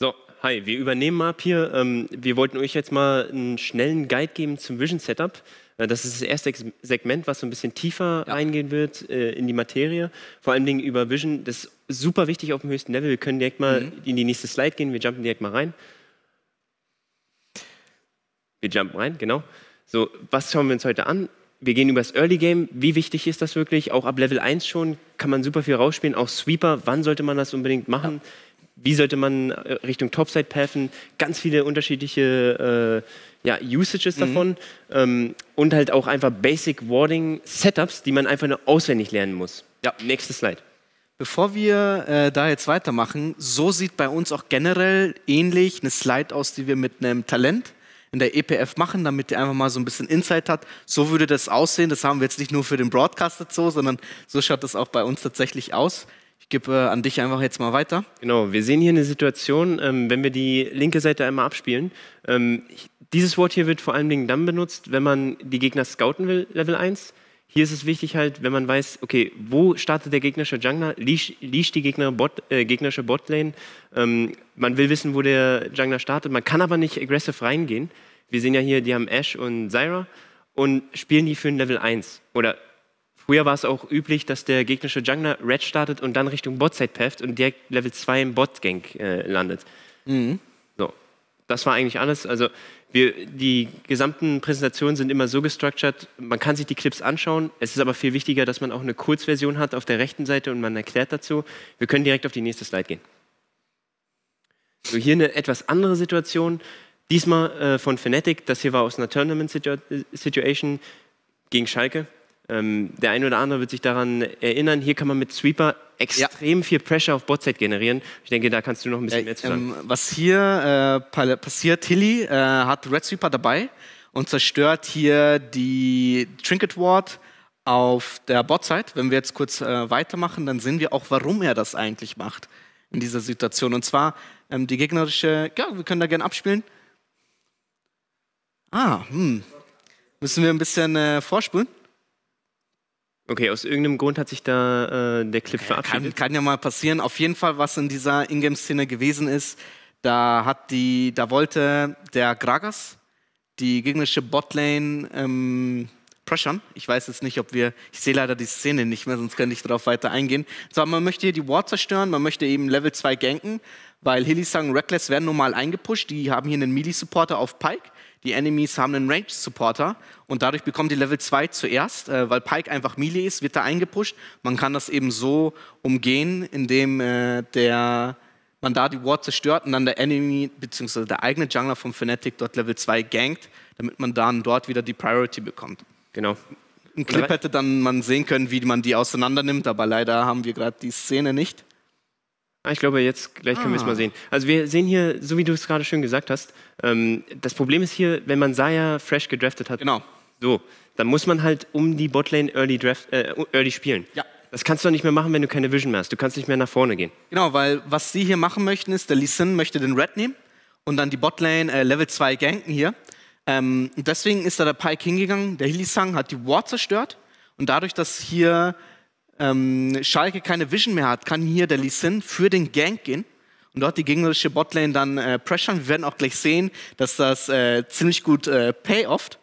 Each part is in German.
So, hi, wir übernehmen ab hier. Ähm, wir wollten euch jetzt mal einen schnellen Guide geben zum Vision Setup. Äh, das ist das erste Segment, was so ein bisschen tiefer ja. eingehen wird äh, in die Materie. Vor allen Dingen über Vision. Das ist super wichtig auf dem höchsten Level. Wir können direkt mal mhm. in die nächste Slide gehen. Wir jumpen direkt mal rein. Wir jumpen rein, genau. So, was schauen wir uns heute an? wir gehen über das Early Game. Wie wichtig ist das wirklich? Auch ab Level 1 schon kann man super viel rausspielen. Auch Sweeper, wann sollte man das unbedingt machen? Ja wie sollte man äh, Richtung Topside pathen, ganz viele unterschiedliche äh, ja, Usages mhm. davon ähm, und halt auch einfach Basic Wording Setups, die man einfach nur auswendig lernen muss. Ja, nächste Slide. Bevor wir äh, da jetzt weitermachen, so sieht bei uns auch generell ähnlich eine Slide aus, die wir mit einem Talent in der EPF machen, damit ihr einfach mal so ein bisschen Insight habt. So würde das aussehen. Das haben wir jetzt nicht nur für den Broadcast so, sondern so schaut das auch bei uns tatsächlich aus. Ich gebe äh, an dich einfach jetzt mal weiter. Genau, wir sehen hier eine Situation, ähm, wenn wir die linke Seite einmal abspielen. Ähm, dieses Wort hier wird vor allen Dingen dann benutzt, wenn man die Gegner scouten will, Level 1. Hier ist es wichtig halt, wenn man weiß, okay, wo startet der gegnerische Jungler, liegt die Gegner Bot, äh, gegnerische Botlane. Ähm, man will wissen, wo der Jungler startet, man kann aber nicht aggressive reingehen. Wir sehen ja hier, die haben Ash und Zyra und spielen die für ein Level 1 oder Früher war es auch üblich, dass der gegnerische Jungler Red startet und dann Richtung Botside pfefft und direkt Level 2 im Bot-Gang äh, landet. Mhm. So, das war eigentlich alles. Also wir, die gesamten Präsentationen sind immer so gestructured, man kann sich die Clips anschauen. Es ist aber viel wichtiger, dass man auch eine Kurzversion hat auf der rechten Seite und man erklärt dazu. Wir können direkt auf die nächste Slide gehen. So, hier eine etwas andere Situation. Diesmal äh, von Fnatic. Das hier war aus einer Tournament-Situation gegen Schalke. Ähm, der eine oder andere wird sich daran erinnern, hier kann man mit Sweeper extrem ja. viel Pressure auf Botside generieren. Ich denke, da kannst du noch ein bisschen äh, mehr zu sagen. Ähm, was hier äh, passiert, Tilly äh, hat Red Sweeper dabei und zerstört hier die Trinket Ward auf der Botside. Wenn wir jetzt kurz äh, weitermachen, dann sehen wir auch, warum er das eigentlich macht in dieser Situation. Und zwar ähm, die gegnerische, ja, wir können da gerne abspielen. Ah, hm. Müssen wir ein bisschen äh, vorspulen? Okay, aus irgendeinem Grund hat sich da äh, der Clip verabschiedet. Kann, kann, ja mal passieren. Auf jeden Fall, was in dieser Ingame-Szene gewesen ist, da hat die, da wollte der Gragas die gegnerische Botlane ähm, pressern. Ich weiß jetzt nicht, ob wir, ich sehe leider die Szene nicht mehr, sonst könnte ich darauf weiter eingehen. So, man möchte hier die Ward zerstören, man möchte eben Level 2 ganken, weil Hillisang und Reckless werden normal eingepusht. Die haben hier einen Melee-Supporter auf Pike die Enemies haben einen Ranged Supporter und dadurch bekommt die Level 2 zuerst, äh, weil Pike einfach Melee ist, wird da eingepusht. Man kann das eben so umgehen, indem äh, der, man da die Ward zerstört und dann der Enemy bzw. der eigene Jungler vom Fnatic dort Level 2 gankt, damit man dann dort wieder die Priority bekommt. Genau. Im Clip hätte dann man sehen können, wie man die auseinander nimmt, aber leider haben wir gerade die Szene nicht. Ah, ich glaube, jetzt gleich können ah. wir es mal ah. sehen. Also wir sehen hier, so wie du es gerade schön gesagt hast, ähm, das Problem ist hier, wenn man Saya fresh gedraftet hat, genau. so, dann muss man halt um die Botlane early, draft, äh, early spielen. Ja. Das kannst du nicht mehr machen, wenn du keine Vision mehr hast. Du kannst nicht mehr nach vorne gehen. Genau, weil was sie hier machen möchten, ist, der Lee Sin möchte den Red nehmen und dann die Botlane äh, Level 2 ganken hier. Ähm, deswegen ist da der Pike hingegangen, der Sang hat die Ward zerstört und dadurch, dass hier ähm, Schalke keine Vision mehr hat, kann hier der Lee Sin für den Gang gehen und dort die gegnerische Botlane dann äh, pressern. Wir werden auch gleich sehen, dass das äh, ziemlich gut äh, payofft.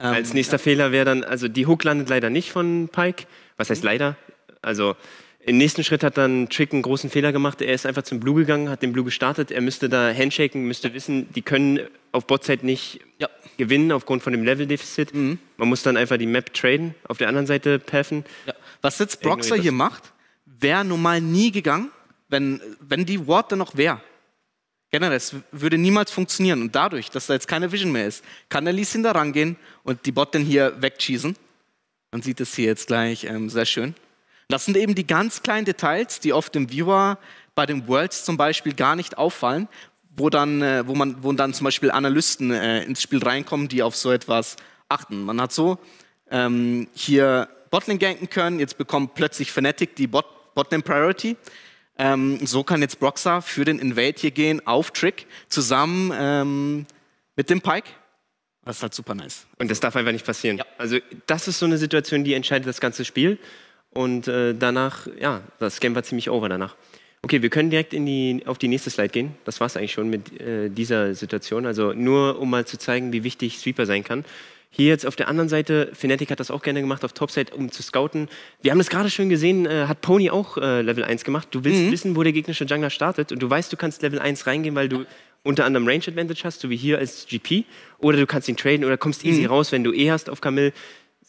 Ähm, Als nächster ja. Fehler wäre dann, also die Hook landet leider nicht von Pike. Was heißt mhm. leider? Also im nächsten Schritt hat dann Trick einen großen Fehler gemacht. Er ist einfach zum Blue gegangen, hat den Blue gestartet. Er müsste da handshaken, müsste wissen, die können auf Botside nicht ja. gewinnen aufgrund von dem Level-Defizit. Mhm. Man muss dann einfach die Map traden, auf der anderen Seite paffen. Ja. Was jetzt Broxer hier macht, wäre normal nie gegangen, wenn, wenn die Ward dann noch wäre. Generell, es würde niemals funktionieren. Und dadurch, dass da jetzt keine Vision mehr ist, kann der Leeson da rangehen und die Bot dann hier wegschießen. Man sieht es hier jetzt gleich ähm, sehr schön. Das sind eben die ganz kleinen Details, die oft im Viewer bei den Worlds zum Beispiel gar nicht auffallen, wo dann, äh, wo man, wo dann zum Beispiel Analysten äh, ins Spiel reinkommen, die auf so etwas achten. Man hat so ähm, hier Botlane ganken können, jetzt bekommt plötzlich Fnatic die Bot Botlane Priority. Ähm, so kann jetzt Broxa für den Invade hier gehen auf Trick zusammen ähm, mit dem Pike. Das ist halt super nice. Und das darf einfach nicht passieren. Ja. Also das ist so eine Situation, die entscheidet das ganze Spiel. Und äh, danach, ja, das Game war ziemlich over danach. Okay, wir können direkt in die, auf die nächste Slide gehen. Das war es eigentlich schon mit äh, dieser Situation. Also nur, um mal zu zeigen, wie wichtig Sweeper sein kann. Hier jetzt auf der anderen Seite, Fnatic hat das auch gerne gemacht auf Topside, um zu scouten. Wir haben das gerade schon gesehen, äh, hat Pony auch äh, Level 1 gemacht. Du willst mhm. wissen, wo der gegnerische Jungler startet und du weißt, du kannst Level 1 reingehen, weil du unter anderem Range Advantage hast, so wie hier als GP. Oder du kannst ihn traden oder kommst easy mhm. raus, wenn du E hast auf Camille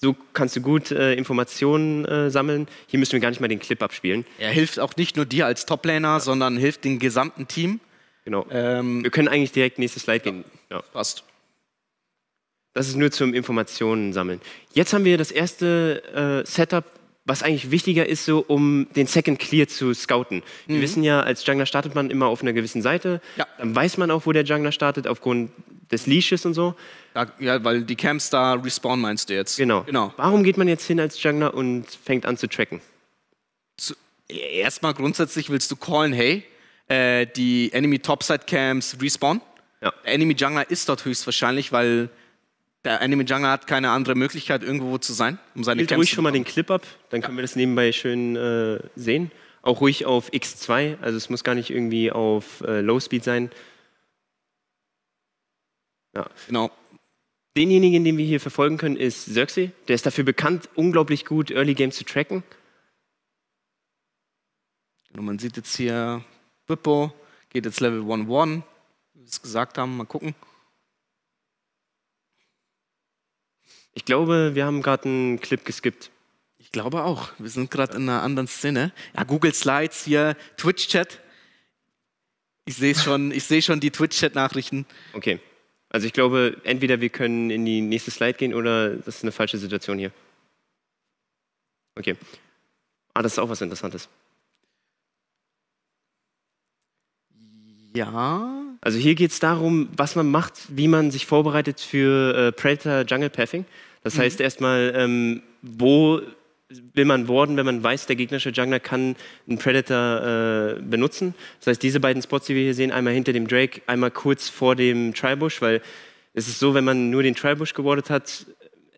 so kannst du gut äh, Informationen äh, sammeln. Hier müssen wir gar nicht mal den Clip abspielen. Er hilft auch nicht nur dir als Toplaner, ja. sondern hilft dem gesamten Team. Genau. Ähm, wir können eigentlich direkt nächstes Slide ja. gehen. Ja. Passt. Das ist nur zum Informationen sammeln. Jetzt haben wir das erste äh, Setup, was eigentlich wichtiger ist, so um den Second Clear zu scouten. Mhm. Wir wissen ja, als Jungler startet man immer auf einer gewissen Seite. Ja. Dann weiß man auch, wo der Jungler startet, aufgrund des Leashes und so. Ja, weil die Camps da Respawn meinst du jetzt. Genau. genau. Warum geht man jetzt hin als Jungler und fängt an zu tracken? Zu, e, erstmal grundsätzlich willst du callen, hey, äh, die Enemy Topside Camps Respawn. Ja. Der Enemy Jungler ist dort höchstwahrscheinlich, weil der Enemy Jungler hat keine andere Möglichkeit, irgendwo zu sein, um seine Spielt Camps ruhig schon mal den Clip ab, dann ja. können wir das nebenbei schön äh, sehen. Auch ruhig auf X2, also es muss gar nicht irgendwie auf äh, Low Speed sein. Ja. Genau. Denjenigen, den wir hier verfolgen können, ist Xerxe. Der ist dafür bekannt, unglaublich gut Early Games zu tracken. Und man sieht jetzt hier, Bippo geht jetzt Level 1-1, wie wir es gesagt haben, mal gucken. Ich glaube, wir haben gerade einen Clip geskippt. Ich glaube auch. Wir sind gerade in einer anderen Szene. Ja, Google Slides hier, Twitch-Chat. Ich sehe schon, seh schon die Twitch-Chat-Nachrichten. Okay. Also ich glaube, entweder wir können in die nächste Slide gehen oder das ist eine falsche Situation hier. Okay. Ah, das ist auch was Interessantes. Ja. Also hier geht es darum, was man macht, wie man sich vorbereitet für äh, Predator Jungle Pathing. Das mhm. heißt erstmal, ähm, wo will man warden, wenn man weiß, der gegnerische Jungler kann einen Predator äh, benutzen. Das heißt, diese beiden Spots, die wir hier sehen, einmal hinter dem Drake, einmal kurz vor dem Tribush, weil es ist so, wenn man nur den Tribush gewardet hat,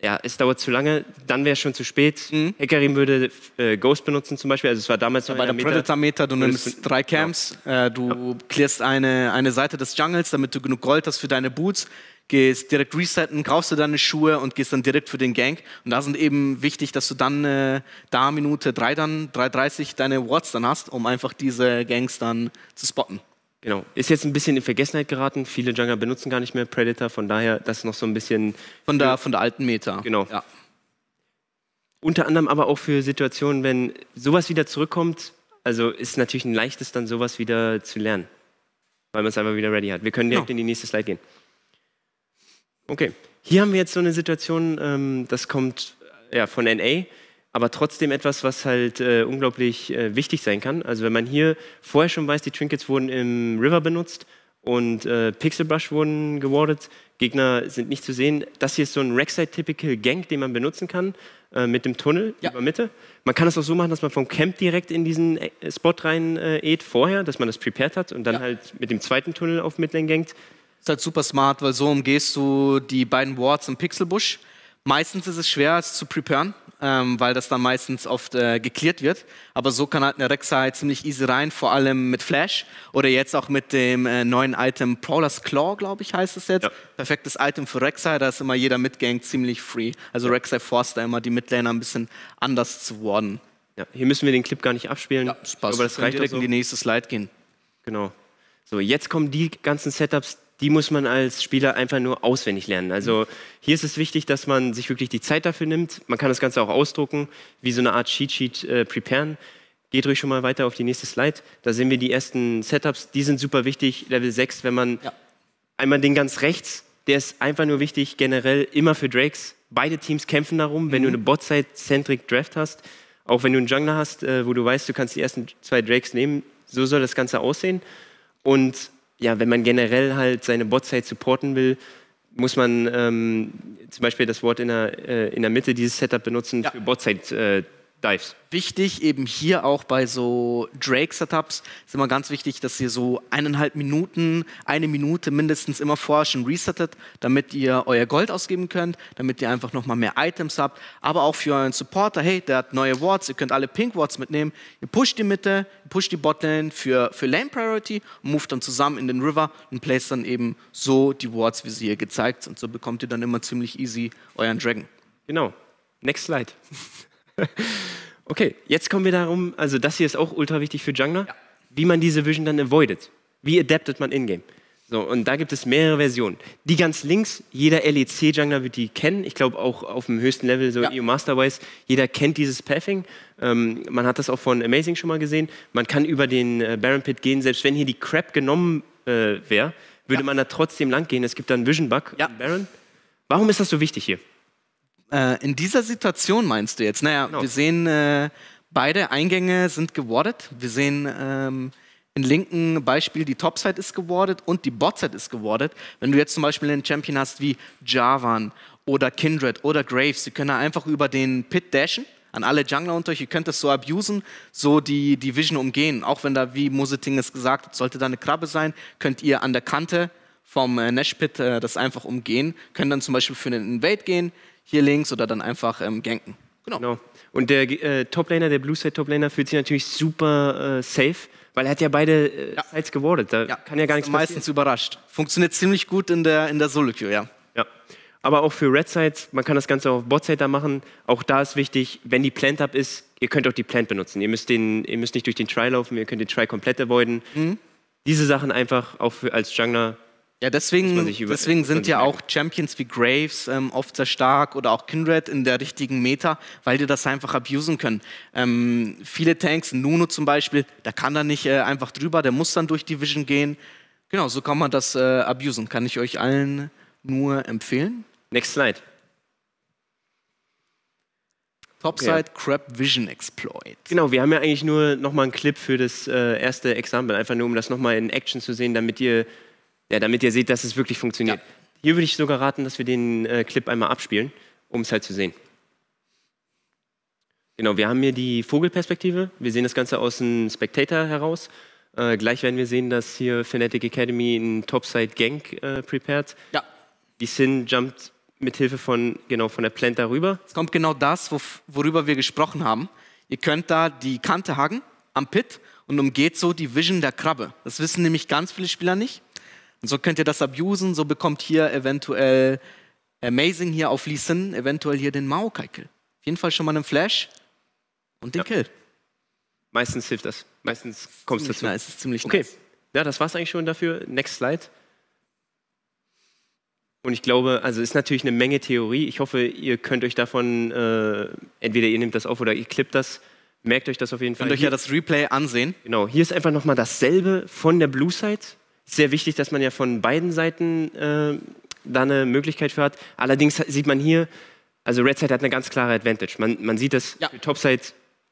ja, es dauert zu lange, dann wäre es schon zu spät. Mhm. Hekarim würde äh, Ghost benutzen zum Beispiel. Also es war damals ja, noch bei der Predator-Meter, du nimmst drei Camps, ja. äh, du ja. klärst eine, eine Seite des Jungles, damit du genug Gold hast für deine Boots gehst direkt resetten, kaufst du deine Schuhe und gehst dann direkt für den Gang. Und da sind eben wichtig, dass du dann äh, da Minute 3 dann, 3.30 deine Awards dann hast, um einfach diese Gangs dann zu spotten. Genau. Ist jetzt ein bisschen in Vergessenheit geraten. Viele Jungler benutzen gar nicht mehr Predator, von daher das noch so ein bisschen. Von der, von der alten Meta. Genau. Ja. Unter anderem aber auch für Situationen, wenn sowas wieder zurückkommt, also ist natürlich ein leichtes, dann sowas wieder zu lernen. Weil man es einfach wieder ready hat. Wir können direkt genau. in die nächste Slide gehen. Okay, hier haben wir jetzt so eine Situation, ähm, das kommt ja, von NA, aber trotzdem etwas, was halt äh, unglaublich äh, wichtig sein kann. Also wenn man hier vorher schon weiß, die Trinkets wurden im River benutzt und äh, Pixelbrush wurden gewardet, Gegner sind nicht zu sehen. Das hier ist so ein Rackside-typical Gank, den man benutzen kann äh, mit dem Tunnel ja. über Mitte. Man kann das auch so machen, dass man vom Camp direkt in diesen äh, Spot rein äh, vorher, dass man das prepared hat und dann ja. halt mit dem zweiten Tunnel auf Midlane gankt ist halt super smart, weil so umgehst du die beiden Wards im Pixelbush. Meistens ist es schwer, es zu preparen, ähm, weil das dann meistens oft äh, geklärt wird. Aber so kann halt eine Rexa halt ziemlich easy rein, vor allem mit Flash oder jetzt auch mit dem äh, neuen Item Prowler's Claw, glaube ich, heißt es jetzt. Ja. Perfektes Item für Rexa, da ist immer jeder Mitgang ziemlich free. Also Rexa forst da immer die Midlaner ein bisschen anders zu warden. Ja, hier müssen wir den Clip gar nicht abspielen. Ja, passt. das reicht direkt also. in die nächste Slide gehen. Genau. So, jetzt kommen die ganzen Setups, die muss man als Spieler einfach nur auswendig lernen. Also hier ist es wichtig, dass man sich wirklich die Zeit dafür nimmt. Man kann das Ganze auch ausdrucken, wie so eine Art Cheat Sheet äh, preparen. Geht ruhig schon mal weiter auf die nächste Slide. Da sehen wir die ersten Setups. Die sind super wichtig. Level 6, wenn man ja. einmal den ganz rechts, der ist einfach nur wichtig generell immer für Drakes. Beide Teams kämpfen darum, wenn du mhm. eine Bot-Side-Centric Draft hast, auch wenn du einen Jungler hast, äh, wo du weißt, du kannst die ersten zwei Drakes nehmen. So soll das Ganze aussehen. Und ja, wenn man generell halt seine Bots halt supporten will, muss man ähm, zum Beispiel das Wort in der, äh, in der Mitte dieses Setup benutzen ja. für Botside äh, Dives. Wichtig eben hier auch bei so Drake-Setups ist immer ganz wichtig, dass ihr so eineinhalb Minuten, eine Minute mindestens immer vorher schon resettet, damit ihr euer Gold ausgeben könnt, damit ihr einfach nochmal mehr Items habt. Aber auch für euren Supporter, hey, der hat neue Wards, ihr könnt alle Pink Wards mitnehmen. Ihr pusht die Mitte, ihr pusht die Botlane für, für Lane Priority und moved dann zusammen in den River und placed dann eben so die Wards, wie sie hier gezeigt sind. So bekommt ihr dann immer ziemlich easy euren Dragon. Genau. Next slide. okay, jetzt kommen wir darum, also das hier ist auch ultra wichtig für Jungler, ja. wie man diese Vision dann avoidet. Wie adaptet man in-game? So, und da gibt es mehrere Versionen. Die ganz links, jeder LEC-Jungler wird die kennen. Ich glaube auch auf dem höchsten Level, so ja. EU Masterwise, jeder kennt dieses Pathing. Ähm, man hat das auch von Amazing schon mal gesehen. Man kann über den äh, Baron Pit gehen, selbst wenn hier die Crap genommen äh, wäre, würde ja. man da trotzdem lang gehen. Es gibt da einen Vision Bug. Ja. Baron. Warum ist das so wichtig hier? Äh, in dieser Situation meinst du jetzt? Naja, no. Genau. wir sehen, äh, beide Eingänge sind gewordet. Wir sehen ähm, im linken Beispiel, die Topside ist gewordet und die Botside ist gewordet. Wenn du jetzt zum Beispiel einen Champion hast wie Javan oder Kindred oder Graves, die können einfach über den Pit dashen an alle Jungler unter euch, ihr könnt das so abusen, so die, die Vision umgehen. Auch wenn da, wie Musiting es gesagt hat, sollte da eine Krabbe sein, könnt ihr an der Kante vom äh, Nash Pit äh, das einfach umgehen. Könnt dann zum Beispiel für einen Invade gehen, hier links oder dann einfach ähm, ganken. Genau. genau. Und der äh, Toplaner, der Blue Side Toplaner, fühlt sich natürlich super äh, safe, weil er hat ja beide äh, ja. Sides gewardet. Da ja. kann ja gar nichts passieren. Meistens überrascht. Funktioniert ziemlich gut in der, in der Solo-Queue, ja. ja. Aber auch für Red Sides, man kann das Ganze auch auf Bot Side da machen. Auch da ist wichtig, wenn die Plant up ist, ihr könnt auch die Plant benutzen. Ihr müsst, den, ihr müsst nicht durch den Try laufen, ihr könnt den Try komplett avoiden. Mhm. Diese Sachen einfach auch für, als Jungler ja, deswegen, über, deswegen sind ja auch Champions wie Graves ähm, oft sehr stark oder auch Kindred in der richtigen Meta, weil die das einfach abusen können. Ähm, viele Tanks, Nuno zum Beispiel, da kann er nicht äh, einfach drüber, der muss dann durch die Vision gehen. Genau, so kann man das äh, abusen. Kann ich euch allen nur empfehlen. Next slide. Topside ja. Crab Vision Exploit. Genau, wir haben ja eigentlich nur nochmal einen Clip für das äh, erste Example, einfach nur um das nochmal in Action zu sehen, damit ihr ja, damit ihr seht, dass es wirklich funktioniert. Ja. Hier würde ich sogar raten, dass wir den äh, Clip einmal abspielen, um es halt zu sehen. Genau, wir haben hier die Vogelperspektive. Wir sehen das Ganze aus dem Spectator heraus. Äh, gleich werden wir sehen, dass hier Fnatic Academy einen Topside Gank äh, prepared. Ja. Die Sin jumpt mit Hilfe von, genau, von der Plant darüber. Es kommt genau das, worüber wir gesprochen haben. Ihr könnt da die Kante haken am Pit und umgeht so die Vision der Krabbe. Das wissen nämlich ganz viele Spieler nicht. Und so könnt ihr das abusen, so bekommt hier eventuell Amazing hier auf Lee Sin, eventuell hier den Maokai-Kill. Auf jeden Fall schon mal einen Flash und den ja. Kill. Meistens hilft das. Meistens kommst du dazu. Nice, ist ziemlich okay. Nice. Ja, das war's eigentlich schon dafür. Next Slide. Und ich glaube, also ist natürlich eine Menge Theorie. Ich hoffe, ihr könnt euch davon, äh, entweder ihr nehmt das auf oder ihr klippt das. Merkt euch das auf jeden Fall. Könnt euch ja das Replay ansehen. Genau, hier ist einfach nochmal dasselbe von der Blue Side sehr wichtig, dass man ja von beiden Seiten äh, da eine Möglichkeit für hat. Allerdings sieht man hier, also Red Side hat eine ganz klare Advantage. Man, man sieht das ja. für Topside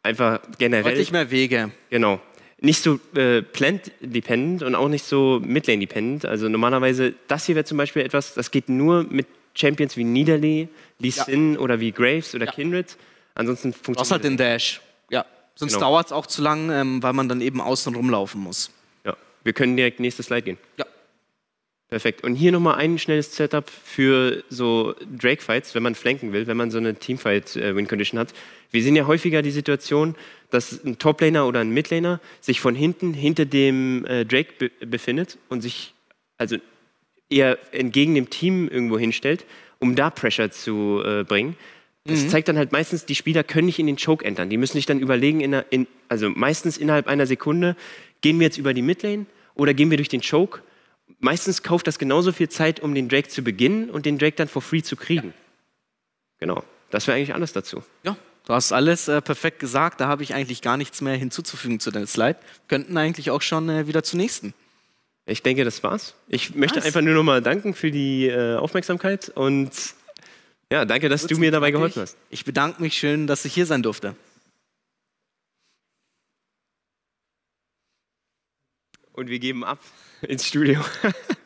einfach generell. nicht mehr Wege. Genau. Nicht so äh, Plant-dependent und auch nicht so Midlane-dependent. Also normalerweise, das hier wäre zum Beispiel etwas, das geht nur mit Champions wie Niederlee, Lee ja. Sin oder wie Graves oder ja. Kindred. Ansonsten funktioniert. Du halt den Dash. Ja. Sonst genau. dauert es auch zu lang, ähm, weil man dann eben außen rumlaufen muss. Wir können direkt nächstes Slide gehen. Ja. Perfekt. Und hier nochmal ein schnelles Setup für so Drake-Fights, wenn man flanken will, wenn man so eine Teamfight-Win-Condition äh, hat. Wir sehen ja häufiger die Situation, dass ein Top-Laner oder ein Mid-Laner sich von hinten hinter dem äh, Drake be befindet und sich also eher entgegen dem Team irgendwo hinstellt, um da Pressure zu äh, bringen. Das mhm. zeigt dann halt meistens, die Spieler können nicht in den Choke entern. Die müssen sich dann überlegen, in, in, also meistens innerhalb einer Sekunde, Gehen wir jetzt über die Midlane oder gehen wir durch den Choke? Meistens kauft das genauso viel Zeit, um den Drake zu beginnen und den Drake dann for free zu kriegen. Ja. Genau, das wäre eigentlich alles dazu. Ja, Du hast alles äh, perfekt gesagt, da habe ich eigentlich gar nichts mehr hinzuzufügen zu deinem Slide. Könnten eigentlich auch schon äh, wieder zum nächsten. Ich denke, das war's. Ich nice. möchte einfach nur nochmal danken für die äh, Aufmerksamkeit und ja, danke, dass Gut, du mir dabei geholfen hast. Ich bedanke mich schön, dass ich hier sein durfte. und wir geben ab ins Studio.